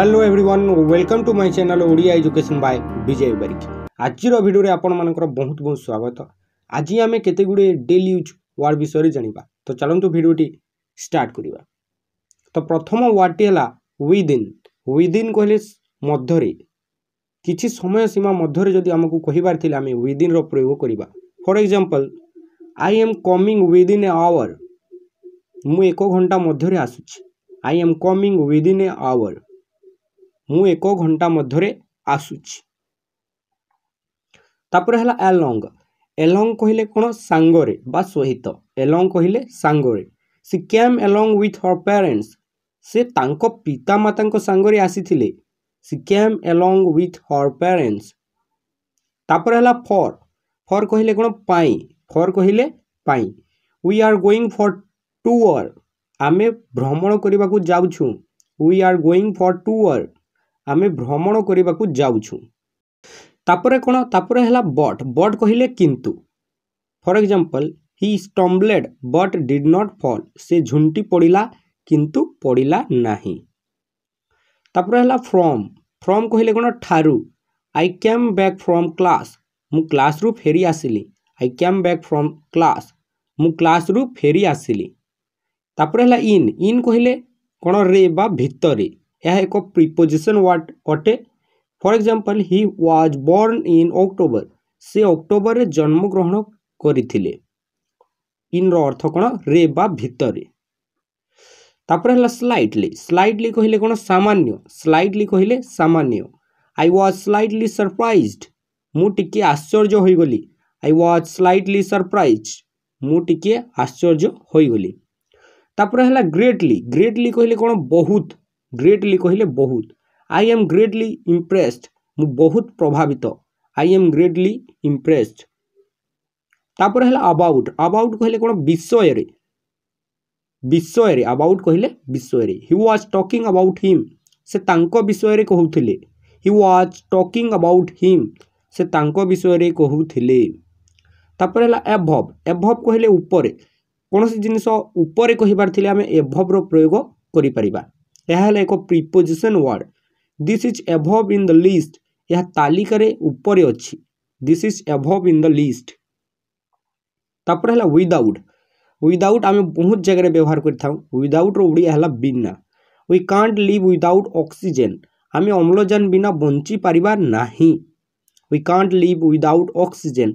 hello everyone welcome to my channel Odia education by Bijay Barik ଆଜିର ଭିଡ଼ିଓରେ ଆପଣମାନଙ୍କର ବହୁତ ବହୁତ ସ୍ୱାଗତ ଆଜି ଆମେ କେତେଗୁଡ଼ିଏ ଡେଲି ୟୁଜ୍ ୱାର୍ଡ଼ ବିଷୟରେ ଜାଣିବା ତ ଚାଲନ୍ତୁ ଭିଡ଼ିଓଟି ଷ୍ଟାର୍ଟ କରିବା ତ ପ୍ରଥମ ୱାର୍ଡ଼ଟି ହେଲା ୱିଦିନ୍ ୱିଦିନ୍ କହିଲେ ମଧ୍ୟରେ କିଛି ସମୟ ସୀମା ମଧ୍ୟରେ ଯଦି ଆମକୁ କହିବାର ଥିଲେ ଆମେ ୱିଦିନ୍ର ପ୍ରୟୋଗ କରିବା for example I am coming within a hour ମୁଁ ଏକ ଘଣ୍ଟା ମଧ୍ୟରେ ଆସୁଛି I am coming within a hour ମୁଁ ଏକ ଘଣ୍ଟା ମଧ୍ୟରେ ଆସୁଛି ତାପରେ ହେଲା ଆଲଙ୍ଗ ଏଲଙ୍ଗ କହିଲେ କ'ଣ ସାଙ୍ଗରେ ବା ସହିତ ଏଲଙ୍ଗ କହିଲେ ସାଙ୍ଗରେ she came along with her parents ସେ ତାଙ୍କ ପିତାମାତାଙ୍କ ସାଙ୍ଗରେ ଆସିଥିଲେ she came along with her parents ତାପରେ ହେଲା ଫର୍ ଫର୍ କହିଲେ କ'ଣ ପାଇଁ ଫର୍ କହିଲେ ପାଇଁ we are going for tour ଆମେ ଭ୍ରମଣ କରିବାକୁ ଯାଉଛୁ we are going for tour ଆମେ ଭ୍ରମଣ କରିବାକୁ ଯାଉଛୁ ତାପରେ କ'ଣ ତାପରେ ହେଲା ବଟ୍ ବଟ୍ କହିଲେ କିନ୍ତୁ for example he stumbled but did not fall ସେ ଝୁଣ୍ଟି ପଡ଼ିଲା କିନ୍ତୁ ପଡ଼ିଲା ନାହିଁ ତାପରେ ହେଲା ଫ୍ରମ୍ ଫ୍ରମ୍ କହିଲେ କ'ଣ ଠାରୁ I came back from class ମୁଁ କ୍ଲାସ୍ରୁ ଫେରି ଆସିଲି I came back from class ମୁଁ କ୍ଲାସ୍ରୁ ଫେରି ଆସିଲି ତାପରେ ହେଲା ଇନ୍ ଇନ୍ କହିଲେ କ'ଣରେ ବା ଭିତରେ ଏହା ଏକ ପ୍ରିପୋଜିସନ୍ ୱାର୍ଡ଼ ଅଟେ for example he was born in October ସେ ଅକ୍ଟୋବରରେ ଜନ୍ମଗ୍ରହଣ କରିଥିଲେ ଇନ୍ର ଅର୍ଥ କ'ଣ ରେ ବା ଭିତରେ ତାପରେ ହେଲା ସ୍ଲାଇଟଲି ସ୍ଲାଇଟଲି କହିଲେ କ'ଣ ସାମାନ୍ୟ ସ୍ଲାଇଟଲି କହିଲେ ସାମାନ୍ୟ ଆଇ ୱାଜ୍ ସ୍ଲାଇଟଲି ସରପ୍ରାଇଜ୍ଡ ମୁଁ ଟିକିଏ ଆଶ୍ଚର୍ଯ୍ୟ ହୋଇଗଲି ଆଇ ୱାଜ୍ ସ୍ଲାଇଟଲି ସରପ୍ରାଇଜ୍ ମୁଁ ଟିକିଏ ଆଶ୍ଚର୍ଯ୍ୟ ହୋଇଗଲି ତାପରେ ହେଲା ଗ୍ରେଟଲି ଗ୍ରେଟଲି କହିଲେ କ'ଣ ବହୁତ ଗ୍ରେଟଲି କହିଲେ ବହୁତ ଆଇ ଆମ୍ ଗ୍ରେଟଲି ଇମ୍ପ୍ରେସ୍ଡ ମୁଁ ବହୁତ ପ୍ରଭାବିତ ଆଇ ଆମ୍ ଗ୍ରେଟଲି ଇମ୍ପ୍ରେସ୍ଡ ତାପରେ ହେଲା ଆବାଉଟ୍ ଆବାଉଟ୍ କହିଲେ କ'ଣ ବିଷୟରେ ବିଷୟରେ ଆବାଉଟ୍ କହିଲେ ବିଷୟରେ he was talking about him ସେ ତାଙ୍କ ବିଷୟରେ କହୁଥିଲେ he was talking about him ସେ ତାଙ୍କ ବିଷୟରେ କହୁଥିଲେ ତାପରେ ହେଲା ଏଭବ୍ ଏଭବ୍ କହିଲେ ଉପରେ କୌଣସି ଜିନିଷ ଉପରେ କହିବାର ଥିଲେ ଆମେ ଏଭବ୍ର ପ୍ରୟୋଗ କରିପାରିବା ଏହା ହେଲା ଏକ preposition word this is above in the list ଏହା ତାଲିକାରେ ଉପରେ ଅଛି this is above in the list ତାପରେ ହେଲା ୱିଦାଉଟ୍ ୱିଦାଉଟ୍ ଆମେ ବହୁତ ଜାଗାରେ ବ୍ୟବହାର କରିଥାଉ ୱିଦାଉଟ୍ର ଓଡ଼ିଆ ହେଲା ବିନା we can't live without oxygen ଆମେ ଅମ୍ଳଜାନ ବିନା ବଞ୍ଚିପାରିବା ନାହିଁ we can't live without oxygen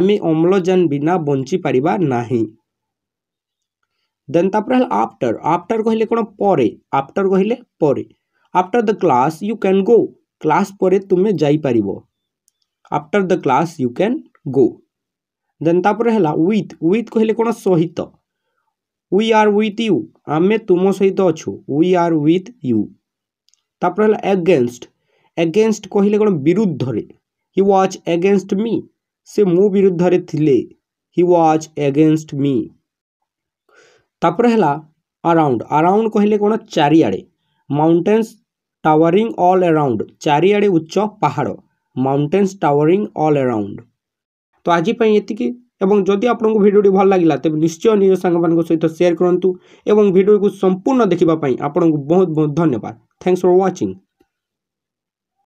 ଆମେ ଅମ୍ଳଜାନ ବିନା ବଞ୍ଚିପାରିବା ନାହିଁ ଦେନ୍ ତାପରେ ହେଲା ଆଫ୍ଟର ଆଫ୍ଟର କହିଲେ କ'ଣ ପରେ ଆଫ୍ଟର କହିଲେ ପରେ after the class you can go class ପରେ ତୁମେ ଯାଇପାରିବ after the class you can go then ତାପରେ ହେଲା ୱିଥ୍ ୱିଥ୍ କହିଲେ କ'ଣ ସହିତ ୱି ଆର୍ ୱିଥ୍ ୟୁ ଆମେ ତୁମ ସହିତ ଅଛୁ ୱି ଆର୍ ୱିଥ୍ ୟୁ ତାପରେ ହେଲା ଏଗେନଷ୍ଟ ଏଗେନଷ୍ଟ କହିଲେ କ'ଣ ବିରୁଦ୍ଧରେ ହି ୱାଜ୍ ଏଗେନଷ୍ଟ ମି ସେ ମୋ ବିରୁଦ୍ଧରେ ଥିଲେ ହି ୱାଜ୍ ଏଗେନଷ୍ଟ ମି ତାପରେ ହେଲା ଆରାଉଣ୍ଡ ଆରାଉଣ୍ଡ କହିଲେ କ'ଣ ଚାରିଆଡ଼େ ମାଉଣ୍ଟେନ୍ସ ଟାୱାରିଂ ଅଲ୍ ଆରାଉଣ୍ଡ ଚାରିଆଡ଼େ ଉଚ୍ଚ ପାହାଡ଼ ମାଉଣ୍ଟେନ୍ସ ଟାୱାରିଂ ଅଲ୍ ଆରାଉଣ୍ଡ ତ ଆଜି ପାଇଁ ଏତିକି ଏବଂ ଯଦି ଆପଣଙ୍କୁ ଭିଡ଼ିଓଟି ଭଲ ଲାଗିଲା ତେବେ ନିଶ୍ଚୟ ନିଜ ସାଙ୍ଗମାନଙ୍କ ସହିତ ସେୟାର କରନ୍ତୁ ଏବଂ ଭିଡ଼ିଓକୁ ସମ୍ପୂର୍ଣ୍ଣ ଦେଖିବା ପାଇଁ ଆପଣଙ୍କୁ ବହୁତ ବହୁତ ଧନ୍ୟବାଦ ଥ୍ୟାଙ୍କ୍ସ ଫର୍ ୱାଚିଂ